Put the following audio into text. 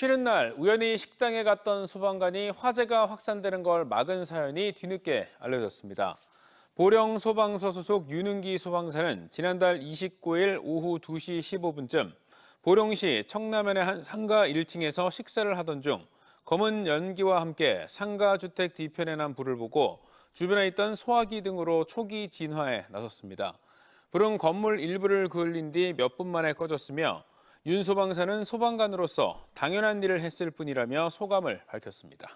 쉬는 날 우연히 식당에 갔던 소방관이 화재가 확산되는 걸 막은 사연이 뒤늦게 알려졌습니다. 보령 소방서 소속 윤은기 소방사는 지난달 29일 오후 2시 15분쯤 보령시 청라면의 한 상가 1층에서 식사를 하던 중 검은 연기와 함께 상가 주택 뒤편에 난 불을 보고 주변에 있던 소화기 등으로 초기 진화에 나섰습니다. 불은 건물 일부를 그을린 뒤 몇 분 만에 꺼졌으며 윤 소방사는 소방관으로서 당연한 일을 했을 뿐이라며 소감을 밝혔습니다.